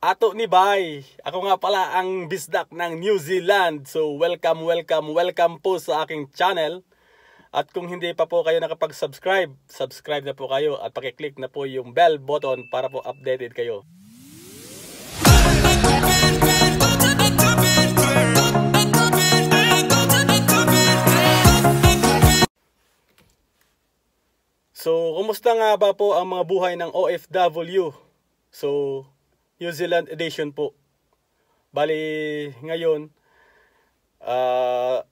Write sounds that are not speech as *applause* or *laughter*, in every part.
Ato ni Bay, ako nga pala ang bisdak ng New Zealand. So welcome, welcome, welcome po sa aking channel. At kung hindi pa po kayo nakapag-subscribe, subscribe na po kayo at pakiclick na po yung bell button para po updated kayo. So, kumusta nga ba po ang mga buhay ng OFW? So, New Zealand edition po. Bali, ngayon, uh,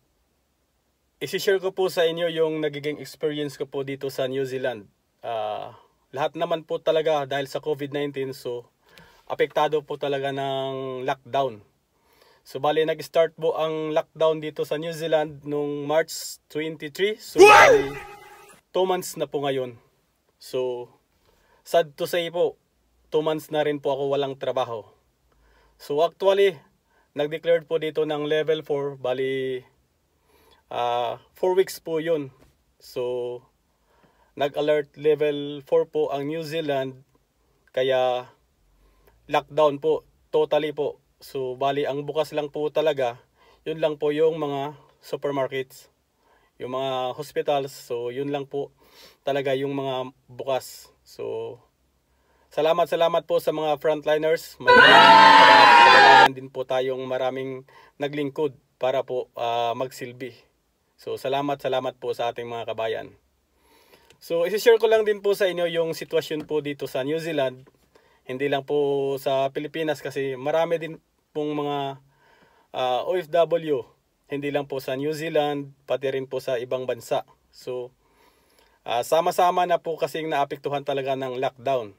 isishare ko po sa inyo yung nagiging experience ko po dito sa New Zealand. Uh, lahat naman po talaga dahil sa COVID-19, so apektado po talaga ng lockdown. So bali nag-start po ang lockdown dito sa New Zealand nung March 23. So bali 2 months na po ngayon. So sad to say po, 2 months na rin po ako walang trabaho. So actually, nag-declared po dito ng level 4, bali uh, ah, 4 weeks po yun. So nag-alert level 4 po ang New Zealand, kaya lockdown po, totally po. So bali ang bukas lang po talaga, yun lang po yung mga supermarkets, yung mga hospitals, so yun lang po talaga yung mga bukas. So Salamat salamat po sa mga frontliners. May din po tayong maraming naglingkod para po uh, magsilbi. So salamat salamat po sa ating mga kabayan. So isi-share ko lang din po sa inyo yung sitwasyon po dito sa New Zealand. Hindi lang po sa Pilipinas kasi marami din pong mga uh, ah, OFW. Hindi lang po sa New Zealand, pati rin po sa ibang bansa. So ah, sama-sama uh, na po kasing naapektuhan talaga ng lockdown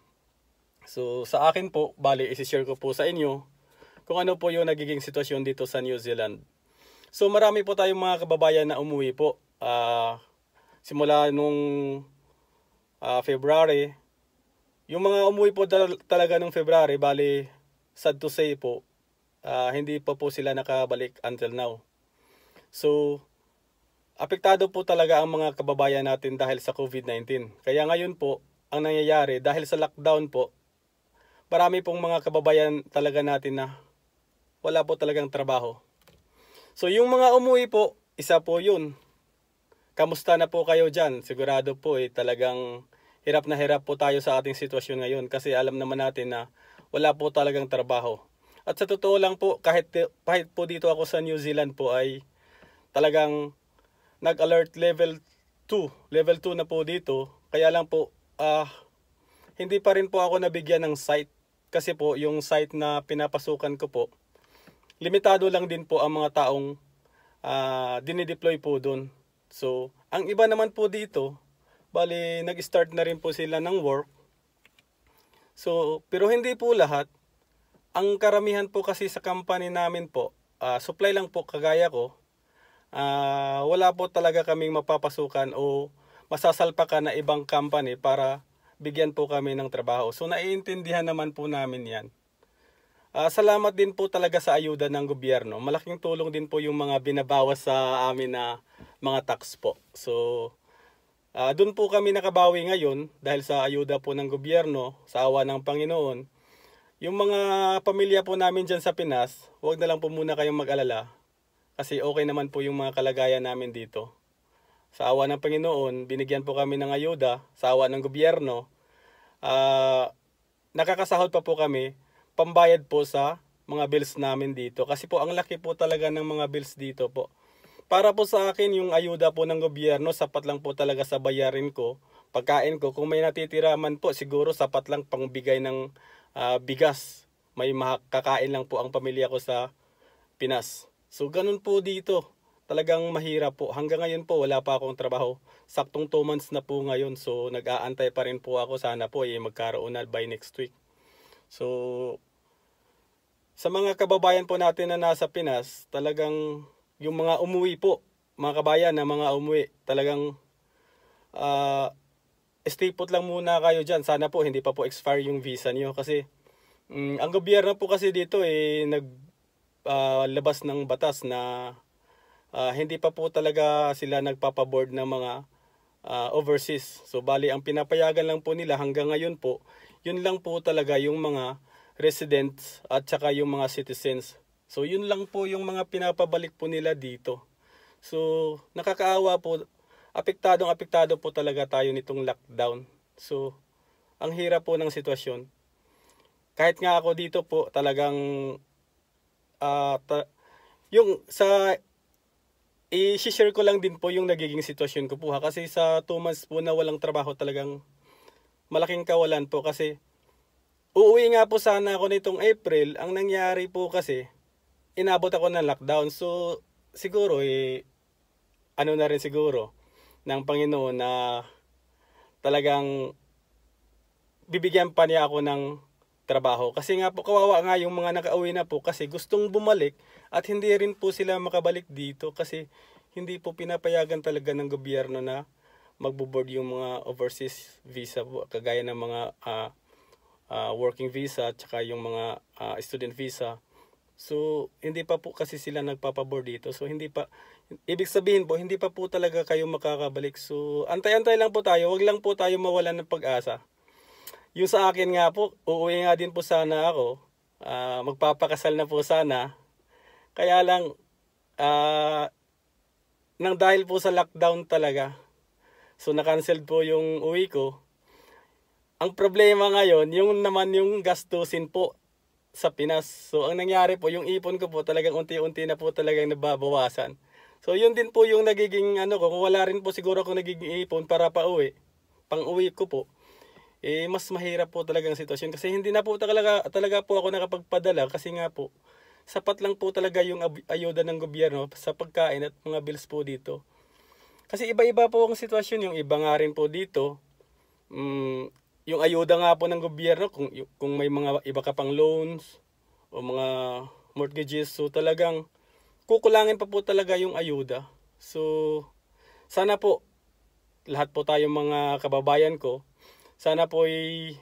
So sa akin po, bali isi-share ko po sa inyo kung ano po yung nagiging sitwasyon dito sa New Zealand. So marami po tayong mga kababayan na umuwi po. Uh, simula nung uh, February. Yung mga umuwi po tal talaga nung February, bali sad to say po, uh, hindi pa po sila nakabalik until now. So, apektado po talaga ang mga kababayan natin dahil sa COVID-19. Kaya ngayon po, ang nangyayari dahil sa lockdown po, marami pong mga kababayan talaga natin na wala po talagang trabaho. So yung mga umuwi po, isa po yun. Kamusta na po kayo dyan? Sigurado po eh, talagang hirap na hirap po tayo sa ating sitwasyon ngayon kasi alam naman natin na wala po talagang trabaho. At sa totoo lang po, kahit, kahit po dito ako sa New Zealand po ay talagang nag-alert level 2. Level 2 na po dito. Kaya lang po, ah, hindi pa rin po ako nabigyan ng site kasi po yung site na pinapasukan ko po, limitado lang din po ang mga taong uh, dinideploy po doon. So, ang iba naman po dito, bali nag-start na rin po sila ng work. So, pero hindi po lahat. Ang karamihan po kasi sa company namin po, uh, supply lang po kagaya ko, uh, wala po talaga kaming mapapasukan o masasalpakan na ibang company para bigyan po kami ng trabaho. So naiintindihan naman po namin yan. Uh, salamat din po talaga sa ayuda ng gobyerno. Malaking tulong din po yung mga binabawas sa amin na mga tax po. So, uh, ah, doon po kami nakabawi ngayon dahil sa ayuda po ng gobyerno, sa awa ng Panginoon. Yung mga pamilya po namin dyan sa Pinas, huwag na lang po muna kayong mag-alala kasi okay naman po yung mga kalagayan namin dito. Sa awa ng Panginoon, binigyan po kami ng ayuda sa awa ng gobyerno. Uh, nakakasahod pa po kami, pambayad po sa mga bills namin dito. Kasi po ang laki po talaga ng mga bills dito po. Para po sa akin, yung ayuda po ng gobyerno, sapat lang po talaga sa bayarin ko, pagkain ko. Kung may natitira man po, siguro sapat lang pangbigay ng uh, bigas. May makakain lang po ang pamilya ko sa Pinas. So, ganun po dito talagang mahirap po. Hanggang ngayon po wala pa akong trabaho. Saktong 2 months na po ngayon so nag-aantay pa rin po ako sana po eh, magkaroon na by next week. So sa mga kababayan po natin na nasa Pinas, talagang yung mga umuwi po, mga kabayan na mga umuwi, talagang uh, stay put lang muna kayo dyan. Sana po hindi pa po expire yung visa niyo kasi um, ang gobyerno po kasi dito eh nag uh, labas ng batas na uh, hindi pa po talaga sila nagpapaboard ng mga uh, overseas. So bali ang pinapayagan lang po nila hanggang ngayon po, yun lang po talaga yung mga residents at saka yung mga citizens. So yun lang po yung mga pinapabalik po nila dito. So nakakaawa po, apektadong apektado po talaga tayo nitong lockdown. So ang hirap po ng sitwasyon. Kahit nga ako dito po talagang uh, ta- yung sa i-share ko lang din po yung nagiging sitwasyon ko po ha. Kasi sa 2 months po na walang trabaho talagang malaking kawalan po. Kasi uuwi nga po sana ako nitong April. Ang nangyari po kasi, inabot ako ng lockdown. So, siguro eh, ano na rin siguro ng Panginoon na talagang bibigyan pa niya ako ng trabaho. Kasi nga po kawawa nga yung mga nakauwi na po kasi gustong bumalik at hindi rin po sila makabalik dito kasi hindi po pinapayagan talaga ng gobyerno na magbo-board yung mga overseas visa kagaya ng mga uh, uh, working visa at saka yung mga uh, student visa. So hindi pa po kasi sila nagpapa-board dito. So hindi pa ibig sabihin po hindi pa po talaga kayo makakabalik. So antay-antay lang po tayo. Huwag lang po tayo mawalan ng pag-asa. Yung sa akin nga po, uuwi nga din po sana ako. Uh, magpapakasal na po sana. Kaya lang, uh, nang dahil po sa lockdown talaga, so na-cancel po yung uwi ko. Ang problema ngayon, yung naman yung gastusin po sa Pinas. So ang nangyari po, yung ipon ko po talagang unti-unti na po talagang nababawasan. So yun din po yung nagiging ano ko, kung wala rin po siguro ako nagiging ipon para pa uwi, pang uwi ko po eh mas mahirap po talaga ang sitwasyon kasi hindi na po talaga, talaga po ako nakapagpadala kasi nga po sapat lang po talaga yung ayuda ng gobyerno sa pagkain at mga bills po dito. Kasi iba-iba po ang sitwasyon, yung iba nga rin po dito, um, yung ayuda nga po ng gobyerno kung kung may mga iba ka pang loans o mga mortgages so talagang kukulangin pa po talaga yung ayuda. So sana po lahat po tayong mga kababayan ko sana po ay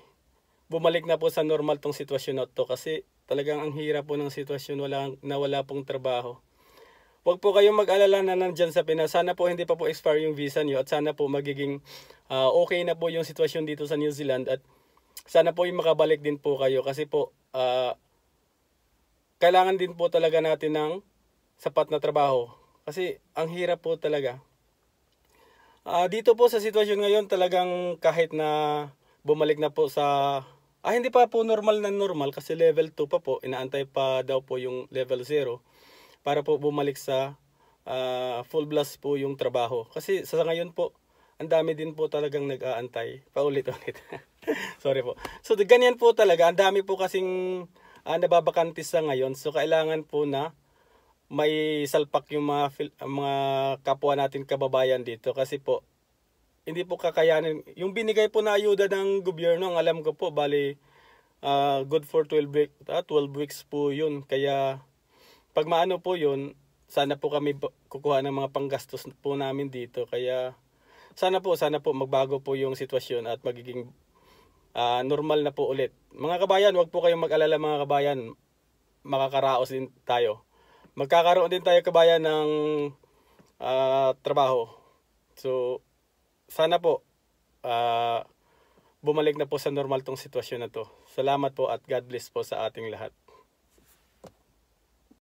bumalik na po sa normal tong sitwasyon na to kasi talagang ang hirap po ng sitwasyon wala, na wala pong trabaho. Huwag po kayong mag-alala na nandyan sa Pinas. Sana po hindi pa po expire yung visa nyo at sana po magiging uh, okay na po yung sitwasyon dito sa New Zealand at sana po yung makabalik din po kayo kasi po uh, kailangan din po talaga natin ng sapat na trabaho. Kasi ang hirap po talaga. Uh, dito po sa sitwasyon ngayon talagang kahit na bumalik na po sa ah hindi pa po normal na normal kasi level 2 pa po inaantay pa daw po yung level 0 para po bumalik sa uh, full blast po yung trabaho kasi sa ngayon po ang dami din po talagang nag-aantay paulit-ulit *laughs* sorry po so ganyan po talaga ang dami po kasing uh, nababakante sa ngayon so kailangan po na may salpak yung mga, mga kapwa natin kababayan dito kasi po hindi po kakayanin. Yung binigay po na ayuda ng gobyerno, ang alam ko po, bali uh, good for 12, week, uh, ah, 12 weeks po yun. Kaya pag maano po yun, sana po kami kukuha ng mga panggastos po namin dito. Kaya sana po, sana po magbago po yung sitwasyon at magiging uh, normal na po ulit. Mga kabayan, wag po kayong mag-alala mga kabayan. Makakaraos din tayo magkakaroon din tayo kabayan ng uh, trabaho. So, sana po uh, bumalik na po sa normal tong sitwasyon na to. Salamat po at God bless po sa ating lahat.